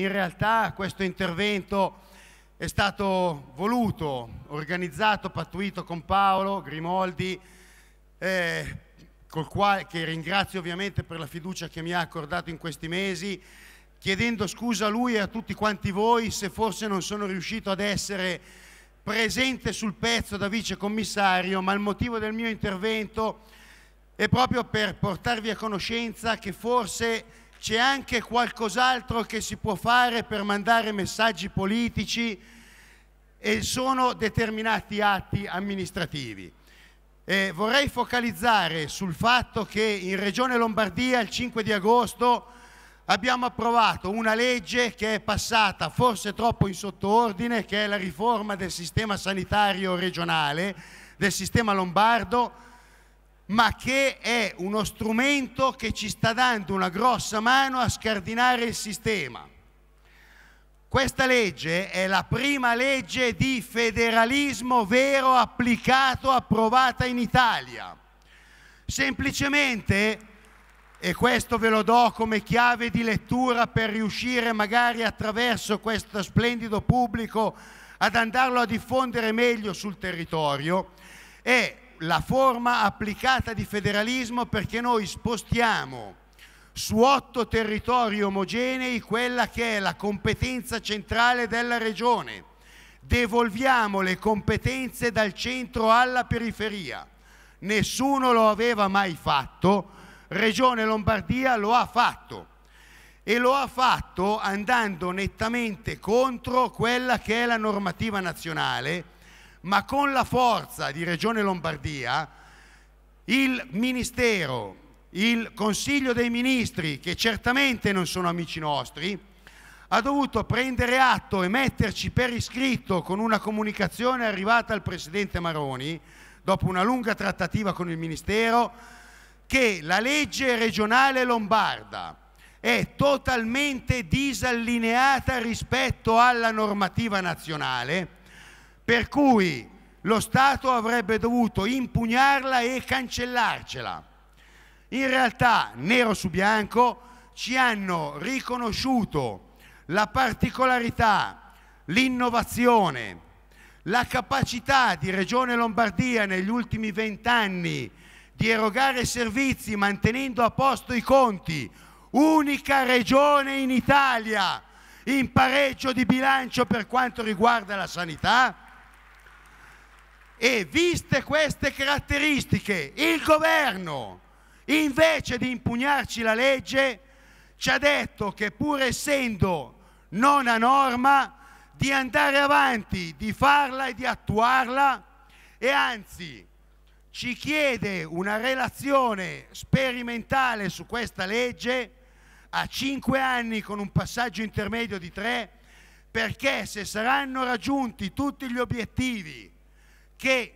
In realtà questo intervento è stato voluto, organizzato, pattuito con Paolo Grimoldi, eh, quale, che ringrazio ovviamente per la fiducia che mi ha accordato in questi mesi, chiedendo scusa a lui e a tutti quanti voi se forse non sono riuscito ad essere presente sul pezzo da vice commissario, ma il motivo del mio intervento è proprio per portarvi a conoscenza che forse c'è anche qualcos'altro che si può fare per mandare messaggi politici e sono determinati atti amministrativi. Eh, vorrei focalizzare sul fatto che in Regione Lombardia il 5 di agosto abbiamo approvato una legge che è passata forse troppo in sottordine che è la riforma del sistema sanitario regionale, del sistema lombardo, ma che è uno strumento che ci sta dando una grossa mano a scardinare il sistema. Questa legge è la prima legge di federalismo vero applicato, approvata in Italia. Semplicemente, e questo ve lo do come chiave di lettura per riuscire magari attraverso questo splendido pubblico ad andarlo a diffondere meglio sul territorio, è la forma applicata di federalismo perché noi spostiamo su otto territori omogenei quella che è la competenza centrale della regione. Devolviamo le competenze dal centro alla periferia. Nessuno lo aveva mai fatto, Regione Lombardia lo ha fatto e lo ha fatto andando nettamente contro quella che è la normativa nazionale ma con la forza di Regione Lombardia il Ministero, il Consiglio dei Ministri, che certamente non sono amici nostri, ha dovuto prendere atto e metterci per iscritto con una comunicazione arrivata al Presidente Maroni, dopo una lunga trattativa con il Ministero, che la legge regionale lombarda è totalmente disallineata rispetto alla normativa nazionale per cui lo Stato avrebbe dovuto impugnarla e cancellarcela. In realtà, nero su bianco, ci hanno riconosciuto la particolarità, l'innovazione, la capacità di Regione Lombardia negli ultimi vent'anni di erogare servizi mantenendo a posto i conti, unica regione in Italia in pareggio di bilancio per quanto riguarda la sanità, e viste queste caratteristiche, il governo, invece di impugnarci la legge, ci ha detto che pur essendo non a norma, di andare avanti, di farla e di attuarla e anzi ci chiede una relazione sperimentale su questa legge a cinque anni con un passaggio intermedio di tre perché se saranno raggiunti tutti gli obiettivi che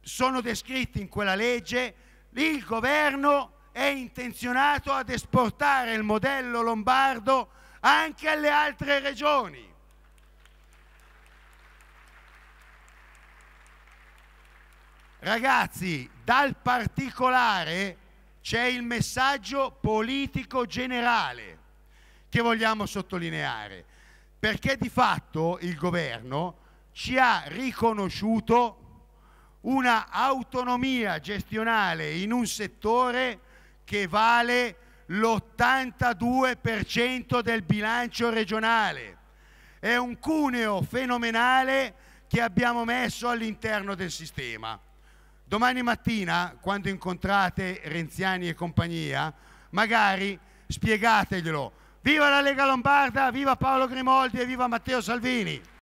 sono descritti in quella legge, il governo è intenzionato ad esportare il modello lombardo anche alle altre regioni. Ragazzi, dal particolare c'è il messaggio politico generale che vogliamo sottolineare, perché di fatto il governo ci ha riconosciuto una autonomia gestionale in un settore che vale l'82% del bilancio regionale. È un cuneo fenomenale che abbiamo messo all'interno del sistema. Domani mattina, quando incontrate Renziani e compagnia, magari spiegateglielo. Viva la Lega Lombarda, viva Paolo Grimoldi e viva Matteo Salvini!